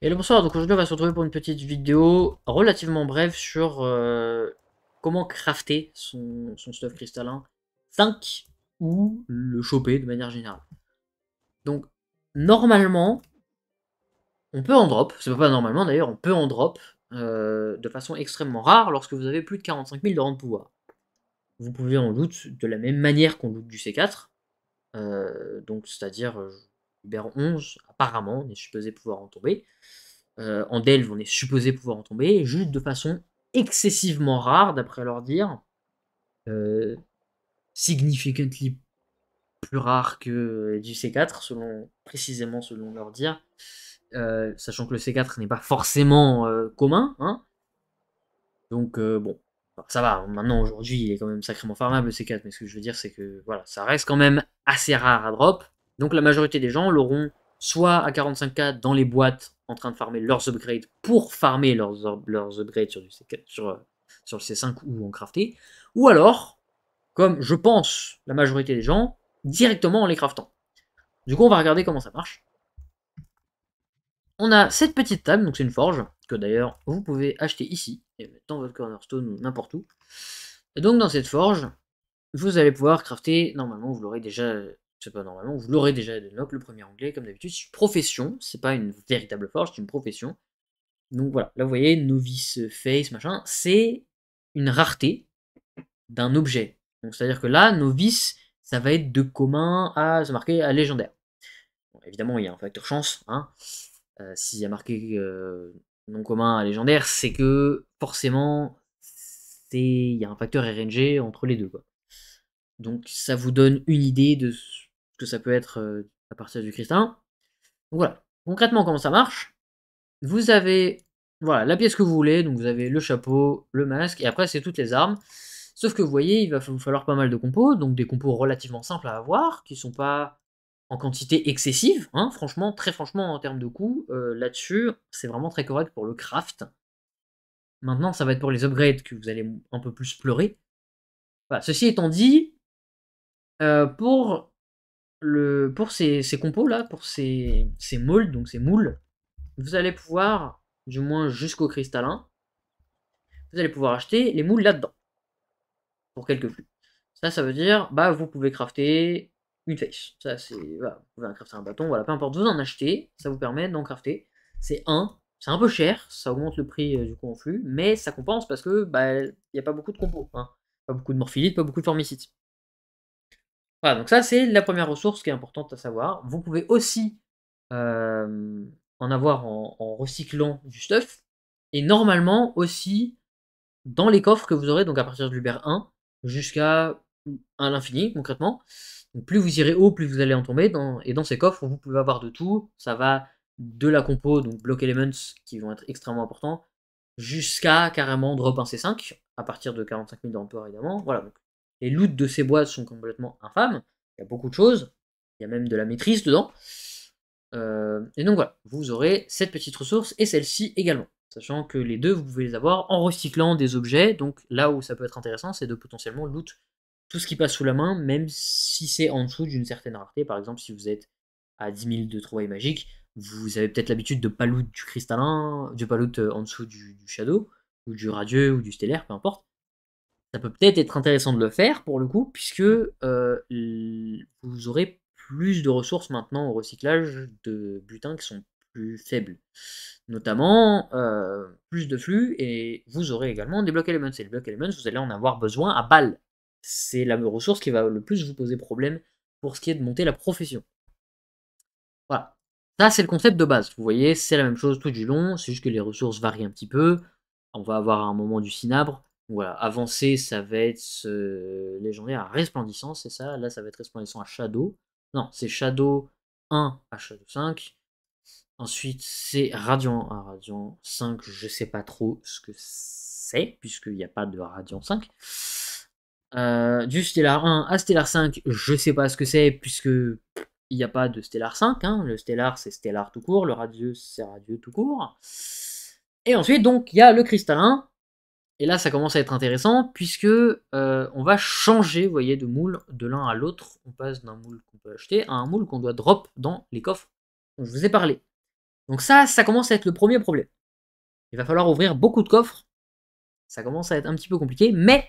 Et le bonsoir, donc aujourd'hui on va se retrouver pour une petite vidéo relativement brève sur euh, comment crafter son, stuff cristallin 5 ou le choper de manière générale. Donc normalement, on peut en drop, c'est pas normalement d'ailleurs, on peut en drop euh, de façon extrêmement rare lorsque vous avez plus de 45 000 de rang de pouvoir. Vous pouvez en loot de la même manière qu'on loot du C4, euh, donc c'est-à-dire Uber 11, apparemment, on est supposé pouvoir en tomber. Euh, en Delve, on est supposé pouvoir en tomber, juste de façon excessivement rare, d'après leur dire. Euh, significantly plus rare que du C4, selon, précisément selon leur dire. Euh, sachant que le C4 n'est pas forcément commun. Hein Donc, bon, bah, ça va, maintenant aujourd'hui il est quand même sacrément farmable le C4, mais ce que je veux dire c'est que voilà, ça reste quand même assez rare à drop. Donc la majorité des gens l'auront soit à 45K dans les boîtes en train de farmer leurs upgrades pour farmer leurs, leurs upgrades sur, du sur, euh, sur le C5 ou en crafter ou alors, comme je pense la majorité des gens, directement en les craftant. Du coup, on va regarder comment ça marche. On a cette petite table, donc c'est une forge, que d'ailleurs vous pouvez acheter ici, et mettre dans votre cornerstone ou n'importe où. Et donc dans cette forge, vous allez pouvoir crafter, normalement vous l'aurez déjà euh, c'est pas, normalement, vous l'aurez déjà Edenlock, le premier anglais, comme d'habitude. profession, c'est pas une véritable forge, c'est une profession. Donc voilà, là vous voyez, novice face, machin, c'est une rareté d'un objet. Donc c'est-à-dire que là, novice, ça va être de commun à se marquer à légendaire. évidemment, il y a un facteur chance. Hein. Euh, s'il y a marqué euh, non commun à légendaire, c'est que forcément, il y a un facteur RNG entre les deux. Quoi. Donc ça vous donne une idée de que ça peut être euh, à partir du cristin. Donc voilà, concrètement comment ça marche. Vous avez voilà, la pièce que vous voulez, donc vous avez le chapeau, le masque, et après c'est toutes les armes. Sauf que vous voyez, il va falloir pas mal de compos, donc des compos relativement simples à avoir, qui sont pas en quantité excessive, hein. franchement, très franchement en termes de coût, euh, là-dessus, c'est vraiment très correct pour le craft. Maintenant, ça va être pour les upgrades que vous allez un peu plus pleurer. Voilà, ceci étant dit, euh, pour pour ces, compos-là, pour ces, moules, donc ces moules, vous allez pouvoir, du moins jusqu'au cristallin, vous allez pouvoir acheter les moules là-dedans. Pour quelques plus. Ça, ça veut dire, bah, vous pouvez crafter une face. Ça, c'est, vous pouvez crafter un bâton, voilà, peu importe, vous en achetez, ça vous permet d'en crafter. C'est un, c'est un peu cher, ça augmente le prix euh, du coup flux, mais ça compense parce que, bah, il n'y a pas beaucoup de compos, hein. Pas beaucoup de morphilites, pas beaucoup de formicite. Voilà, donc ça c'est la première ressource qui est importante à savoir. Vous pouvez aussi en avoir en, recyclant du stuff. Et normalement aussi dans les coffres que vous aurez, donc à partir de l'Uber 1 jusqu'à à l'infini concrètement. plus vous irez haut, plus vous allez en tomber. et dans ces coffres, vous pouvez avoir de tout. Ça va de la compo, donc block elements qui vont être extrêmement importants, jusqu'à carrément drop 1C5, à partir de 45 000 d'emploi évidemment. Voilà, donc les loot de ces boîtes sont complètement infâmes. Il y a beaucoup de choses. Il y a même de la maîtrise dedans. Euh, et donc voilà, vous aurez cette petite ressource et celle-ci également. Sachant que les deux, vous pouvez les avoir en recyclant des objets. Donc là où ça peut être intéressant, c'est de potentiellement loot tout ce qui passe sous la main, même si c'est en dessous d'une certaine rareté. Par exemple, si vous êtes à 10 000 de trouvailles magiques, vous avez peut-être l'habitude de pas loot du cristallin, de pas loot euh, en dessous du, du shadow, ou du radieux, ou du stellaire, peu importe ça peut peut-être être intéressant de le faire pour le coup, puisque euh, vous aurez plus de ressources maintenant au recyclage de butins qui sont plus faibles. Notamment euh, plus de flux et vous aurez également des blocs elements. Et les blocs elements, vous allez en avoir besoin à balle. C'est la ressource qui va le plus vous poser problème pour ce qui est de monter la profession. Voilà. Ça, c'est le concept de base. Vous voyez, c'est la même chose tout du long, c'est juste que les ressources varient un petit peu. On va avoir un moment du cinabre, voilà, avancé, ça va être légendaire à resplendissant, c'est ça. Là, ça va être resplendissant à Shadow. Non, c'est Shadow 1 à Shadow 5. Ensuite, c'est Radiant à Radiant 5. Je sais pas trop ce que c'est, puisqu'il n'y a pas de Radiant 5. Euh, du Stellar 1 à Stellar 5, je sais pas ce que c'est, puisque il n'y a pas de Stellar 5. Hein. Le Stellar, c'est Stellar tout court. Le Radieux, c'est Radieux tout court. Et ensuite, donc, il y a le Cristallin, et là, ça commence à être intéressant puisque euh, on va changer, voyez, de moule de l'un à l'autre. On passe d'un moule qu'on peut acheter à un moule qu'on doit drop dans les coffres dont je vous ai parlé. Donc ça, ça commence à être le premier problème. Il va falloir ouvrir beaucoup de coffres. Ça commence à être un petit peu compliqué, mais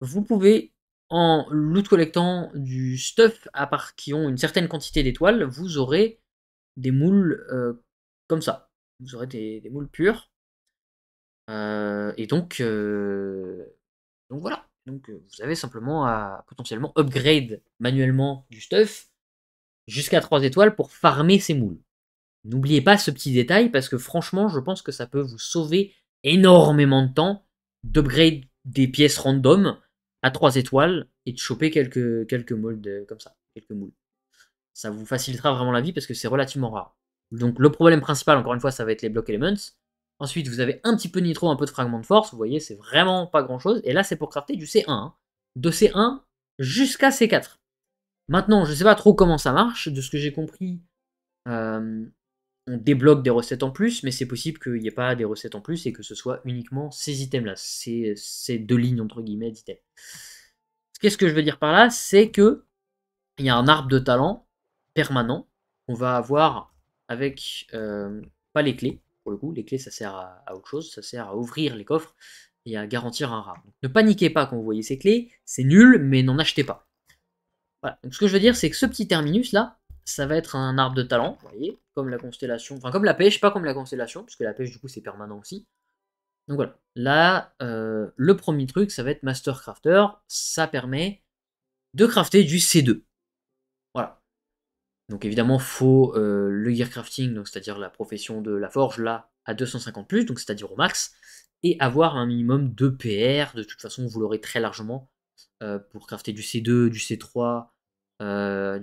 vous pouvez, en loot collectant du stuff à part qui ont une certaine quantité d'étoiles, vous aurez des moules euh, comme ça. Vous aurez des, des moules purs et donc, donc voilà. Donc vous avez simplement à potentiellement upgrade manuellement du stuff jusqu'à 3 étoiles pour farmer ces moules. N'oubliez pas ce petit détail parce que franchement, je pense que ça peut vous sauver énormément de temps d'upgrade des pièces random à 3 étoiles et de choper quelques, quelques comme ça, quelques moules. Ça vous facilitera vraiment la vie parce que c'est relativement rare. Donc le problème principal, encore une fois, ça va être les block elements. Ensuite, vous avez un petit peu de nitro, un peu de fragment de force. Vous voyez, c'est vraiment pas grand chose. Et là, c'est pour crafter du C1. Hein. De C1 jusqu'à C4. Maintenant, je ne sais pas trop comment ça marche. De ce que j'ai compris, euh, on débloque des recettes en plus, mais c'est possible qu'il n'y ait pas des recettes en plus et que ce soit uniquement ces items-là, ces, deux lignes entre guillemets d'items. Qu'est-ce que je veux dire par là C'est que il y a un arbre de talent permanent qu'on va avoir avec euh, pas les clés, pour le coup. Les clés, ça sert à, autre chose, ça sert à ouvrir les coffres et à garantir un rare. ne paniquez pas quand vous voyez ces clés, c'est nul, mais n'en achetez pas. Voilà. Donc, ce que je veux dire, c'est que ce petit terminus là, ça va être un arbre de talent, vous voyez, comme la constellation, enfin comme la pêche, pas comme la constellation, puisque la pêche du coup c'est permanent aussi. Donc voilà, là, euh, le premier truc, ça va être Master Crafter, ça permet de crafter du C2. Donc évidemment, faut euh, le le crafting, c'est-à-dire la profession de la forge, là, à 250 plus, donc c'est-à-dire au max, et avoir un minimum de PR, de toute façon, vous l'aurez très largement, euh, pour crafter du C2, du C3, euh,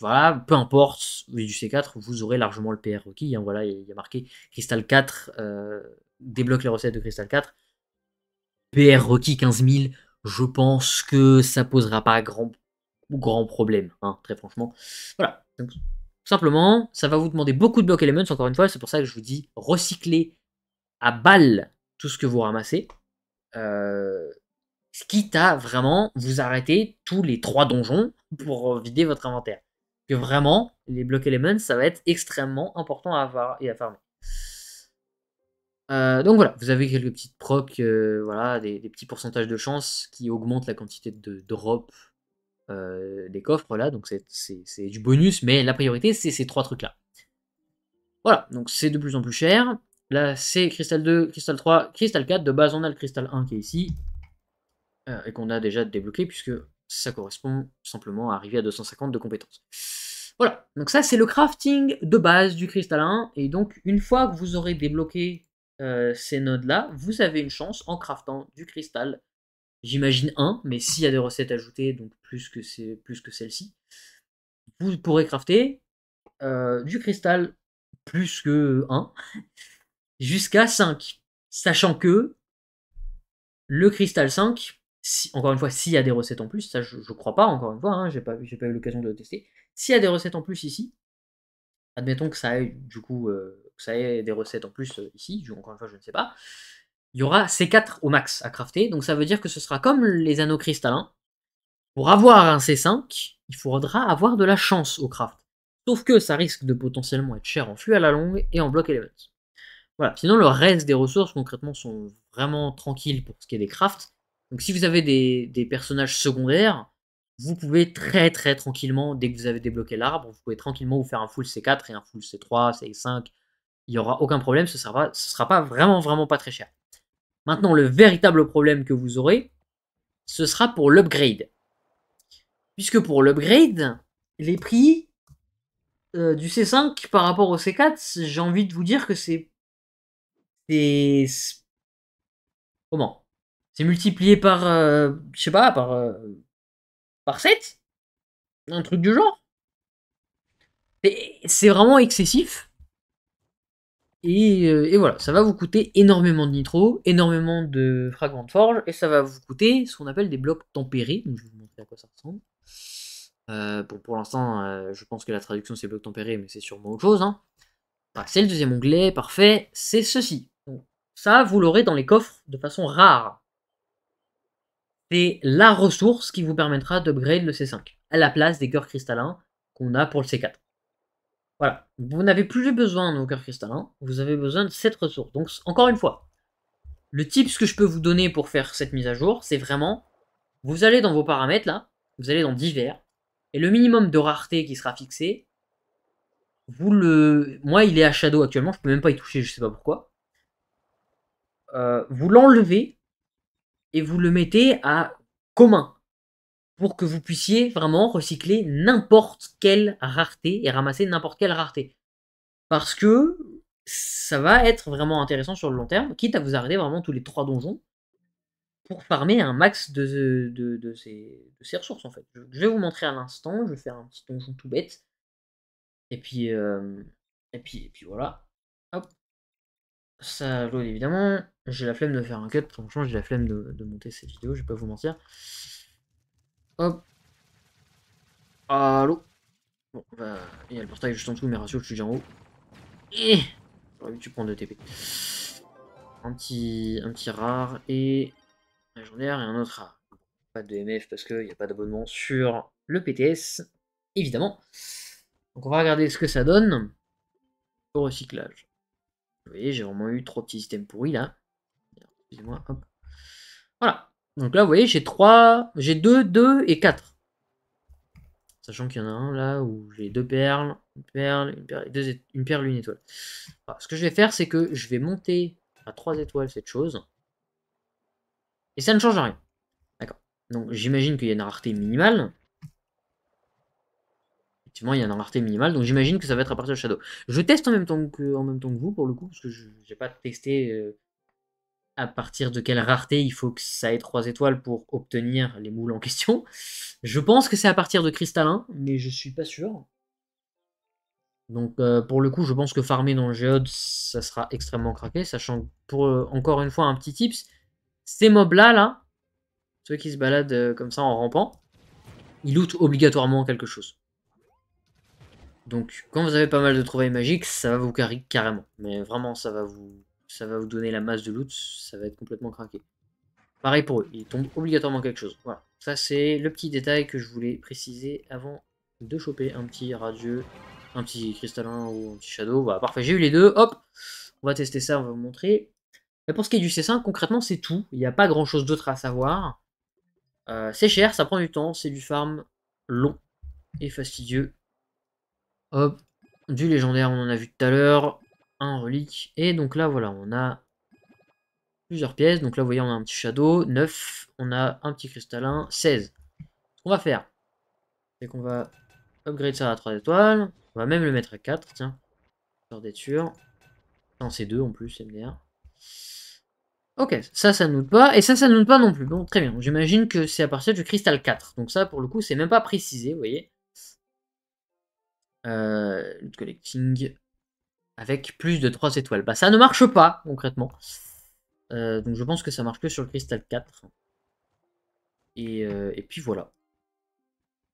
voilà, peu importe, du C4, vous aurez largement le PR requis, hein, voilà, il y, a marqué Crystal 4, débloque les recettes de Crystal 4, PR requis 15 000, je pense que ça posera pas grand grand problème, hein, très franchement. Voilà. simplement, ça va vous demander beaucoup de blocs elements, encore une fois, c'est pour ça que je vous dis recyclez à balle tout ce que vous ramassez. Euh, ce quitte t'a vraiment vous arrêter tous les trois donjons pour vider votre inventaire. Que vraiment, les blocs elements, ça va être extrêmement important à avoir et à farmer. Euh, donc voilà, vous avez quelques petites procs, euh, voilà, des, des, petits pourcentages de chance qui augmentent la quantité de drop euh, des coffres là, donc c'est du bonus, mais la priorité c'est ces trois trucs là. Voilà, donc c'est de plus en plus cher. Là c'est cristal 2, cristal 3, cristal 4. De base on a le cristal 1 qui est ici, euh, et qu'on a déjà débloqué puisque ça correspond simplement à arriver à 250 de compétences. Voilà, donc ça c'est le crafting de base du cristal 1, et donc une fois que vous aurez débloqué euh, ces nodes là, vous avez une chance en craftant du cristal j'imagine 1, mais s'il y a des recettes ajoutées, donc plus que, c'est, plus que celle-ci, vous pourrez crafter euh, du cristal plus que 1 jusqu'à 5. Sachant que le cristal 5, encore une fois, s'il y a des recettes en plus, ça je, ne crois pas, encore une fois, hein, j'ai pas, pas eu l'occasion de le tester. S'il y a des recettes en plus ici, admettons que ça ait du coup euh, ça des recettes en plus euh, ici, encore une fois je ne sais pas, il y aura C4 au max à crafter. Donc ça veut dire que ce sera comme les anneaux cristallins. Pour avoir un C5, il faudra avoir de la chance au craft. Sauf que ça risque de potentiellement être cher en flux à la longue et en bloc element. Voilà, sinon le reste des ressources concrètement sont vraiment tranquilles pour ce qui est des crafts. Donc si vous avez des, personnages secondaires, vous pouvez très très tranquillement, dès que vous avez débloqué l'arbre, vous pouvez tranquillement vous faire un full C4 et un full C3, C5. Il n'y aura aucun problème, ce ne sera, ce sera pas vraiment vraiment pas très cher. Maintenant, le véritable problème que vous aurez, ce sera pour l'upgrade. Puisque pour l'upgrade, les prix euh, du C5 par rapport au C4, j'ai envie de vous dire que c'est. C'est. Comment C'est multiplié par. Euh, je sais pas, par. Euh, par 7 Un truc du genre. C'est vraiment excessif. Euh, et, voilà, ça va vous coûter énormément de nitro, énormément de fragments de forge, et ça va vous coûter ce qu'on appelle des blocs tempérés. Donc je vais vous montrer à quoi ça ressemble. Euh, pour l'instant, euh, je pense que la traduction c'est blocs tempérés, mais c'est sûrement autre chose. Hein. c'est le deuxième onglet, parfait, c'est ceci. ça, vous l'aurez dans les coffres de façon rare. C'est la ressource qui vous permettra d'upgrade le C5, à la place des cœurs cristallins qu'on a pour le C4. Voilà. Vous n'avez plus besoin de vos cœurs vous avez besoin de cette ressource. Donc, encore une fois, le tips que je peux vous donner pour faire cette mise à jour, c'est vraiment, vous allez dans vos paramètres là, vous allez dans divers, et le minimum de rareté qui sera fixé, vous le... Moi, il est à shadow actuellement, je peux même pas y toucher, je sais pas pourquoi. Euh, vous l'enlevez et vous le mettez à commun pour que vous puissiez vraiment recycler n'importe quelle rareté et ramasser n'importe quelle rareté. Parce que ça va être vraiment intéressant sur le long terme, quitte à vous arrêter vraiment tous les trois donjons pour farmer un max de, de, ces, ressources en fait. Je, vais vous montrer à l'instant, je vais faire un petit donjon tout bête. Et puis, euh, et puis, et puis voilà. Hop. Ça load évidemment. J'ai la flemme de faire un cut, franchement j'ai la flemme de, monter cette vidéo, je vais pas vous mentir. Hop. Allô Bon, bah, il y a le portail juste en dessous, mais ratio, je suis déjà en haut. Et J'aurais tu prends 2 TP. Un petit, un petit rare et un légendaire et un autre rare. Pas de MF parce qu'il n'y a pas d'abonnement sur le PTS, évidemment. Donc on va regarder ce que ça donne au recyclage. Vous voyez, j'ai vraiment eu trop petits systèmes pourris là. Excusez-moi, hop. Voilà. Donc là, vous voyez, j'ai 3, j'ai 2, 2 et 4. Sachant qu'il y en a un là où j'ai deux perles, une perle, une perle, deux une, étoile. ce que je vais faire, c'est que je vais monter à 3 étoiles cette chose. Et ça ne change rien. D'accord. Donc j'imagine qu'il y a une rareté minimale. Effectivement, il y a une rareté minimale, donc j'imagine que ça va être à partir de Shadow. Je teste en même temps que, en même temps que vous, pour le coup, parce que je n'ai pas testé euh, à partir de quelle rareté il faut que ça ait 3 étoiles pour obtenir les moules en question. Je pense que c'est à partir de cristallin, mais je suis pas sûr. Donc euh, pour le coup, je pense que farmer dans le géode, ça sera extrêmement craqué, sachant que pour euh, encore une fois un petit tips, ces mobs là, là, ceux qui se baladent euh, comme ça en rampant, ils lootent obligatoirement quelque chose. Donc quand vous avez pas mal de trouvailles magiques, ça va vous carrément. Mais vraiment, ça va vous ça va vous donner la masse de loot, ça va être complètement craqué. Pareil pour eux, ils tombent obligatoirement quelque chose. Voilà, ça c'est le petit détail que je voulais préciser avant de choper un petit radieux, un petit cristallin ou un petit shadow. Voilà, parfait, j'ai eu les deux, hop, on va tester ça, on va vous montrer. Et pour ce qui est du C5, concrètement c'est tout, il n'y a pas grand chose d'autre à savoir. Euh, c'est cher, ça prend du temps, c'est du farm long et fastidieux. Hop, du légendaire on en a vu tout à l'heure, un relique. Et donc là, voilà, on a plusieurs pièces. Donc là, vous voyez, on a un petit shadow, 9. On a un petit cristallin, 16. Ce qu'on va faire, c'est qu'on va upgrade ça à 3 étoiles. On va même le mettre à 4, tiens. sort d'être sûr. Enfin, c'est 2 en plus, bien. Ok, ça, ça nous pas. Et ça, ça ne nous pas non plus. Bon, très bien. J'imagine que c'est à partir du cristal 4. Donc ça, pour le coup, c'est même pas précisé, vous voyez. Euh, loot collecting avec plus de 3 étoiles. Bah ça ne marche pas concrètement. Euh, donc je pense que ça marche que sur le cristal 4. Euh, et, puis voilà.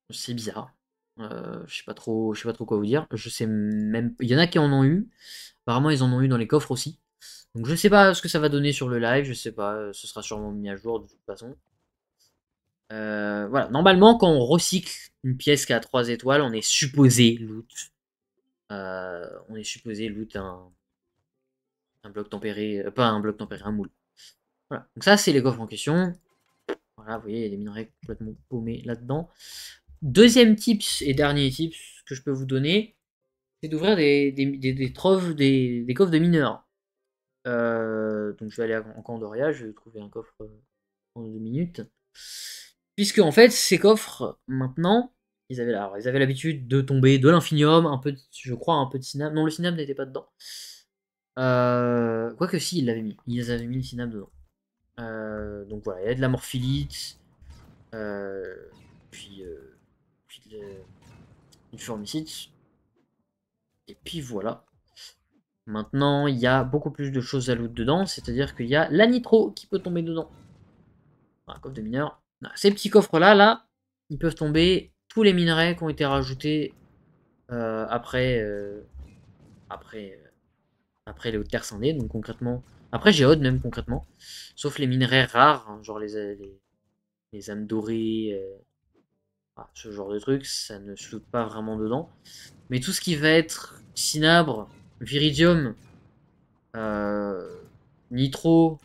C'est bizarre. Euh, je sais pas trop, je sais pas trop quoi vous dire. Je sais même, il y en a qui en ont eu. Apparemment ils en ont eu dans les coffres aussi. Donc je sais pas ce que ça va donner sur le live. Je sais pas. Ce sera sûrement mis à jour de toute façon. voilà. Normalement quand on recycle une pièce qui a 3 étoiles, on est supposé loot euh, on est supposé loot un, bloc tempéré, euh, pas un bloc tempéré, un moule. Voilà, donc ça c'est les coffres en question. Voilà, vous voyez, il y a des minerais complètement paumés là-dedans. Deuxième tips et dernier tips que je peux vous donner, c'est d'ouvrir des, des, des, des, coffres de mineurs. Euh, donc je vais aller en Candoria, je vais trouver un coffre en deux minutes. Puisque en fait, ces coffres, maintenant, ils avaient, ils avaient l'habitude de tomber de l'infinium, un peu, je crois, un peu de synapse. Non, le synapse n'était pas dedans. Euh, quoique si, ils l'avaient mis. Ils avaient mis le synapse dedans. Euh, donc voilà, il y a de la morphilite, euh, puis, puis de, une Et puis voilà. Maintenant, il y a beaucoup plus de choses à loot dedans, c'est-à-dire qu'il y a la nitro qui peut tomber dedans. Un coffre de mineur. Ah, ces petits coffres-là, là, ils peuvent tomber tous les minerais qui ont été rajoutés euh, après, euh, après, euh, après les hautes terres scindées, donc concrètement, après Géode même concrètement, sauf les minerais rares, hein, genre les, les, âmes dorées, ah, ce genre de trucs, ça ne se pas vraiment dedans. Mais tout ce qui va être cinabre, viridium, nitro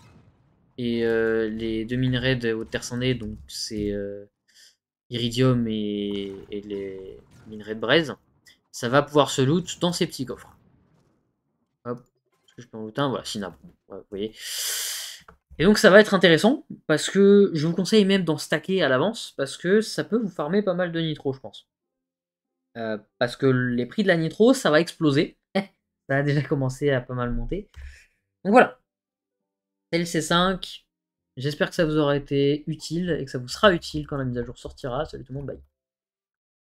et les deux minerais de hautes terres scindées, donc c'est Iridium et, les minerais de braise, ça va pouvoir se loot dans ces petits coffres. Hop, ce que je peux en looter, voilà, vous voyez. Et donc ça va être intéressant, parce que je vous conseille même d'en stacker à l'avance, parce que ça peut vous farmer pas mal de nitro, je pense. Euh, parce que les prix de la nitro, ça va exploser. ça a déjà commencé à pas mal monter. Donc voilà. LC5, J'espère que ça vous aura été utile et que ça vous sera utile quand la mise à jour sortira. Salut tout le monde, bye.